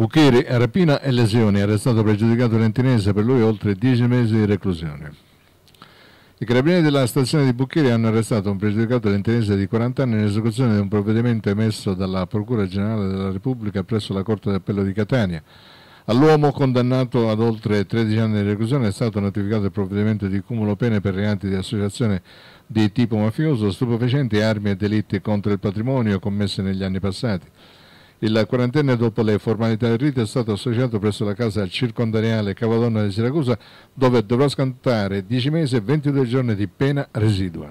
Bucchieri, rapina e lesioni, arrestato pregiudicato lentinese, per lui oltre 10 mesi di reclusione. I carabinieri della stazione di Bucchieri hanno arrestato un pregiudicato lentinese di 40 anni in esecuzione di un provvedimento emesso dalla Procura Generale della Repubblica presso la Corte d'Appello di Catania. All'uomo condannato ad oltre 13 anni di reclusione è stato notificato il provvedimento di cumulo pene per reati di associazione di tipo mafioso, stupefacenti, armi e delitti contro il patrimonio commessi negli anni passati. Il quarantenne dopo le formalità del rito è stato associato presso la casa circondariale Cavadonna di Siracusa dove dovrà scantare 10 mesi e 22 giorni di pena residua.